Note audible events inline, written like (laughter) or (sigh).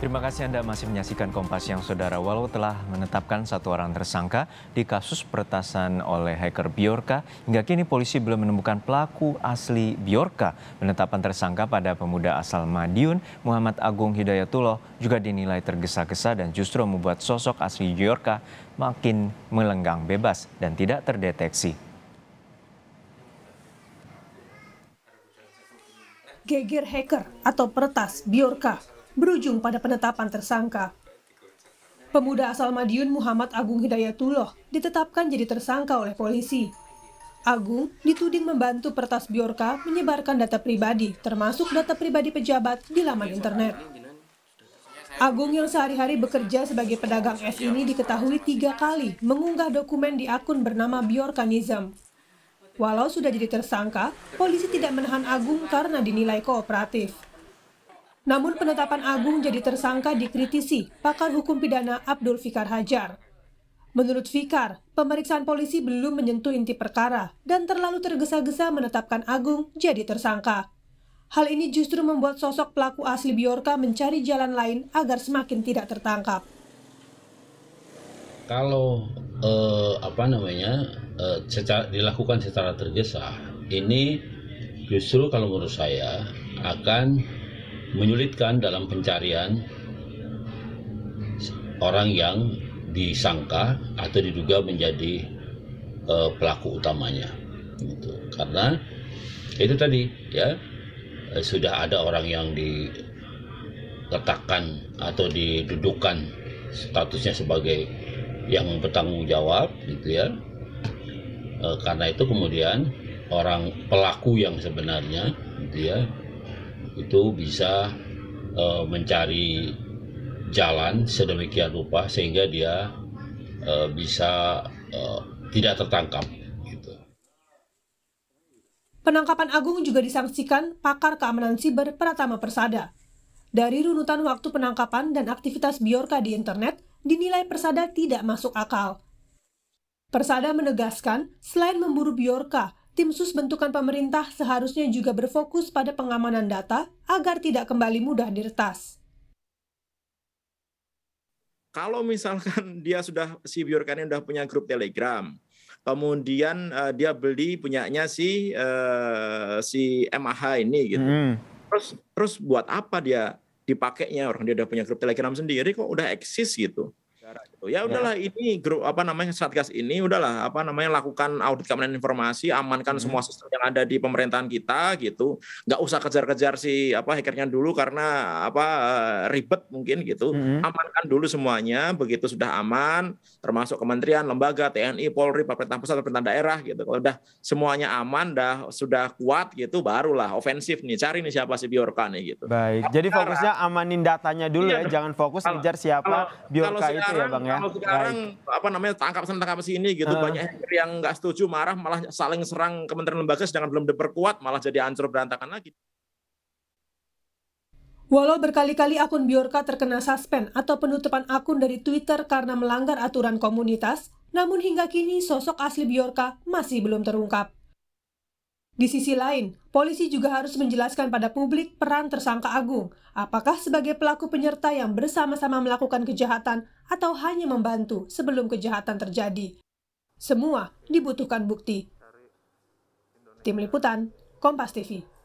Terima kasih Anda masih menyaksikan Kompas yang Saudara. Walau telah menetapkan satu orang tersangka di kasus peretasan oleh hacker Biorka, hingga kini polisi belum menemukan pelaku asli Biorka. Penetapan tersangka pada pemuda asal Madiun, Muhammad Agung Hidayatullah, juga dinilai tergesa-gesa dan justru membuat sosok asli Biorka makin melenggang bebas dan tidak terdeteksi. geger hacker atau peretas Biorka berujung pada penetapan tersangka. Pemuda asal Madiun Muhammad Agung Hidayatullah ditetapkan jadi tersangka oleh polisi. Agung dituding membantu Pertas Biorka menyebarkan data pribadi, termasuk data pribadi pejabat di laman internet. Agung yang sehari-hari bekerja sebagai pedagang es ini diketahui tiga kali mengunggah dokumen di akun bernama Biorka Nizam. Walau sudah jadi tersangka, polisi tidak menahan Agung karena dinilai kooperatif. Namun penetapan Agung jadi tersangka dikritisi pakar hukum pidana Abdul Fikar Hajar. Menurut Fikar, pemeriksaan polisi belum menyentuh inti perkara dan terlalu tergesa-gesa menetapkan Agung jadi tersangka. Hal ini justru membuat sosok pelaku asli Biorka mencari jalan lain agar semakin tidak tertangkap. Kalau eh, apa namanya eh, secara, dilakukan secara tergesa, ini justru kalau menurut saya akan menyulitkan dalam pencarian orang yang disangka atau diduga menjadi uh, pelaku utamanya gitu. karena itu tadi ya eh, sudah ada orang yang diletakkan atau didudukan statusnya sebagai yang bertanggung jawab gitu ya e, karena itu kemudian orang pelaku yang sebenarnya gitu ya, itu bisa e, mencari jalan sedemikian rupa sehingga dia e, bisa e, tidak tertangkap. Gitu. Penangkapan Agung juga disangsikan pakar keamanan siber Pratama Persada. Dari runutan waktu penangkapan dan aktivitas Biorka di internet, dinilai Persada tidak masuk akal. Persada menegaskan, selain memburu Biorka, tim sus bentukan pemerintah seharusnya juga berfokus pada pengamanan data agar tidak kembali mudah diretas. Kalau misalkan (laughs) dia sudah si biorkannya sudah punya grup Telegram, kemudian uh, dia beli punyanya si uh, si MAH ini gitu. Hmm. Terus terus buat apa dia dipakainya orang dia udah punya grup Telegram sendiri kok udah eksis gitu negara gitu. Ya, ya. udahlah ya. ini grup apa namanya satgas ini udahlah apa namanya lakukan audit keamanan informasi, amankan hmm. semua sistem yang ada di pemerintahan kita gitu. nggak usah kejar-kejar si apa hackernya dulu karena apa eh, ribet mungkin gitu. Hmm. Amankan dulu semuanya, begitu sudah aman termasuk kementerian, lembaga, TNI, Polri, pemerintah pusat, pemerintah daerah gitu. Kalau udah semuanya aman, dah sudah kuat gitu barulah ofensif nih cari nih siapa si Biorka nih gitu. Baik. Jadi fokusnya amanin datanya dulu iya, ya, jangan fokus kalau, kejar siapa kalau, Biorka kalau itu ya ya bang ya. Kalau sekarang Baik. apa namanya tangkap sana tangkap sini gitu uh. banyak hacker yang nggak setuju marah malah saling serang kementerian lembaga sedangkan belum diperkuat malah jadi hancur berantakan lagi. Walau berkali-kali akun Biorka terkena suspend atau penutupan akun dari Twitter karena melanggar aturan komunitas, namun hingga kini sosok asli Biorka masih belum terungkap. Di sisi lain, polisi juga harus menjelaskan pada publik peran tersangka Agung, apakah sebagai pelaku penyerta yang bersama-sama melakukan kejahatan atau hanya membantu sebelum kejahatan terjadi. Semua dibutuhkan bukti. Tim Liputan, Kompas TV.